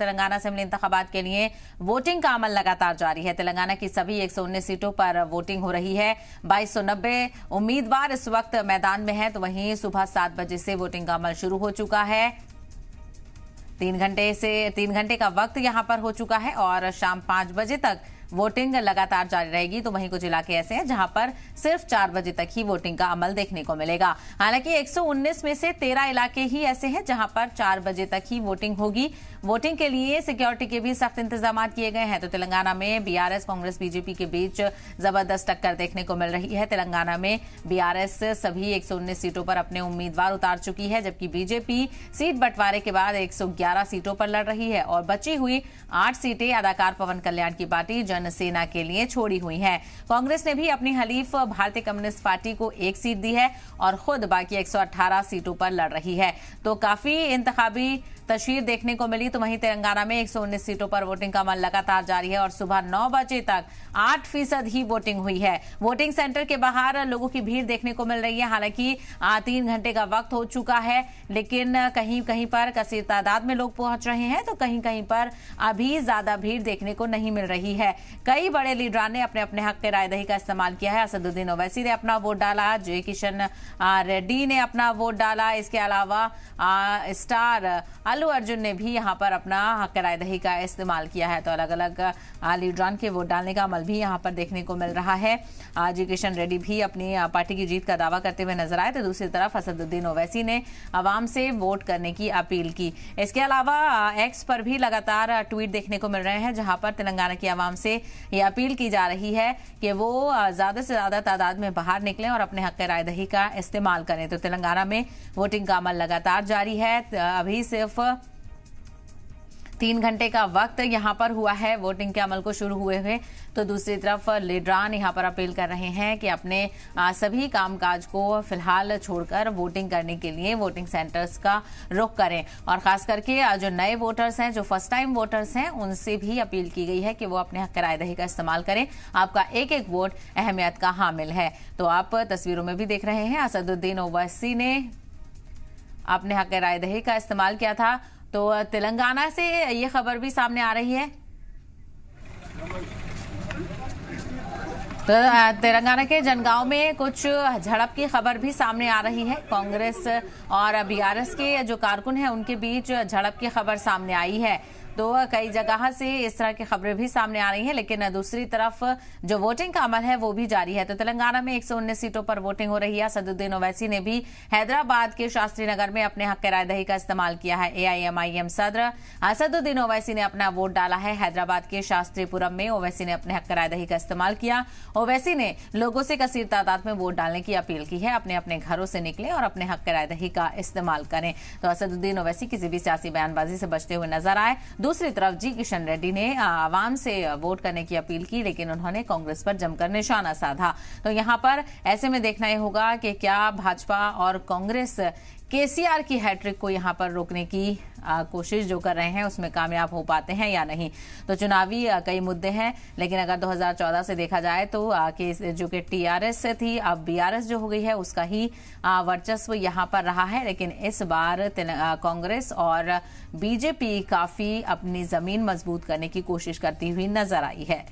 Telangana assembly इंतबात के लिए वोटिंग का अमल लगातार जारी है तेलंगाना की सभी एक सीटों पर वोटिंग हो रही है बाईस उम्मीदवार इस वक्त मैदान में हैं तो वहीं सुबह सात बजे से वोटिंग का अमल शुरू हो चुका है तीन घंटे से तीन घंटे का वक्त यहां पर हो चुका है और शाम पांच बजे तक वोटिंग लगातार जारी रहेगी तो वहीं कुछ इलाके ऐसे हैं जहां पर सिर्फ चार बजे तक ही वोटिंग का अमल देखने को मिलेगा हालांकि 119 में से 13 इलाके ही ऐसे हैं जहां पर चार बजे तक ही वोटिंग होगी वोटिंग के लिए सिक्योरिटी के भी सख्त इंतजाम किए गए हैं तो तेलंगाना में बीआरएस कांग्रेस बीजेपी के बीच जबरदस्त टक्कर देखने को मिल रही है तेलंगाना में बीआरएस सभी 119 सीटों पर अपने उम्मीदवार उतार चुकी है जबकि बीजेपी सीट बंटवारे के बाद 111 सीटों पर लड़ रही है और बची हुई आठ सीटें अदाकार पवन कल्याण की पार्टी जन पाकिस्तान सेना के लिए छोड़ी हुई है कांग्रेस ने भी अपनी हलीफ भारतीय कम्युनिस्ट पार्टी को एक सीट दी है और खुद बाकी 118 सीटों पर लड़ रही है तो काफी इंतजामी तस्वीर देखने को मिली तो वहीं तेलंगाना में एक सीटों पर वोटिंग का अमल लगातार जारी है और सुबह नौ बजे तक आठ फीसद ही वोटिंग हुई है वोटिंग सेंटर के बाहर लोगों की भीड़ देखने को मिल रही है हालांकि तीन घंटे का वक्त हो चुका है लेकिन कहीं कहीं पर कसीर तादाद में लोग पहुंच रहे हैं तो कहीं कहीं पर अभी ज्यादा भीड़ देखने को नहीं मिल रही है कई बड़े लीडरान ने अपने अपने हक के रायदही का इस्तेमाल किया है असदुद्दीन ओवैसी ने अपना वोट डाला जय किशन रेड्डी ने अपना वोट डाला इसके अलावा स्टार अल्लू अर्जुन ने भी यहाँ पर अपना दही का इस्तेमाल किया है तो अलग अलग लीडरान के वोट डालने का अमल भी यहाँ पर देखने को मिल रहा है जी किशन रेड्डी भी अपनी पार्टी की जीत का दावा करते हुए नजर आए तो दूसरी तरफ असदुद्दीन ओवैसी ने आवाम से वोट करने की अपील की इसके अलावा एक्स पर भी लगातार ट्वीट देखने को मिल रहे हैं जहां पर तेलंगाना की आवाम से ये अपील की जा रही है कि वो ज्यादा से ज्यादा तादाद में बाहर निकलें और अपने हक रायदही का इस्तेमाल करें तो तेलंगाना में वोटिंग का अमल लगातार जारी है अभी सिर्फ तीन घंटे का वक्त यहां पर हुआ है वोटिंग के अमल को शुरू हुए हुए तो दूसरी तरफ लीडरान यहां पर अपील कर रहे हैं कि अपने सभी कामकाज को फिलहाल छोड़कर वोटिंग करने के लिए वोटिंग सेंटर्स का रुख करें और खास करके जो नए वोटर्स हैं जो फर्स्ट टाइम वोटर्स हैं उनसे भी अपील की गई है कि वो अपने किराएदही का इस्तेमाल करें आपका एक एक वोट अहमियत का हामिल है तो आप तस्वीरों में भी देख रहे हैं असदुद्दीन ओवैसी ने आपने हक राय दही का इस्तेमाल किया था तो तेलंगाना से ये खबर भी सामने आ रही है तो तेलंगाना के जनगांव में कुछ झड़प की खबर भी सामने आ रही है कांग्रेस और बीआरएस के जो कारकुन हैं उनके बीच झड़प की खबर सामने आई है तो कई जगह से इस तरह की खबरें भी सामने आ रही हैं लेकिन दूसरी तरफ जो वोटिंग का अमल है वो भी जारी है तो तेलंगाना में एक सीटों पर वोटिंग हो रही है सदुद्दीन ओवैसी ने भी हैदराबाद के शास्त्री नगर में अपने हक रायदही का इस्तेमाल किया है एआईएमआईएम सदर असदुद्दीन ओवैसी ने अपना वोट डाला है हैदराबाद के शास्त्रीपुरम में ओवैसी ने अपने हक रायदही का इस्तेमाल किया ओवैसी ने लोगों से कसीर तादाद में वोट डालने की अपील की है अपने अपने घरों से निकले और अपने हक रायदही का इस्तेमाल करें तो असदुद्दीन ओवैसी किसी भी सियासी बयानबाजी से बचते हुए नजर आए दूसरी तरफ जी किशन रेड्डी ने आवाम से वोट करने की अपील की लेकिन उन्होंने कांग्रेस पर जमकर निशाना साधा तो यहाँ पर ऐसे में देखना ही होगा कि क्या भाजपा और कांग्रेस केसीआर की हैट्रिक को यहां पर रोकने की आ, कोशिश जो कर रहे हैं उसमें कामयाब हो पाते हैं या नहीं तो चुनावी आ, कई मुद्दे हैं लेकिन अगर 2014 से देखा जाए तो आ, के, जो कि टीआरएस से थी अब बीआरएस जो हो गई है उसका ही आ, वर्चस्व यहाँ पर रहा है लेकिन इस बार कांग्रेस और बीजेपी काफी अपनी जमीन मजबूत करने की कोशिश करती हुई नजर आई है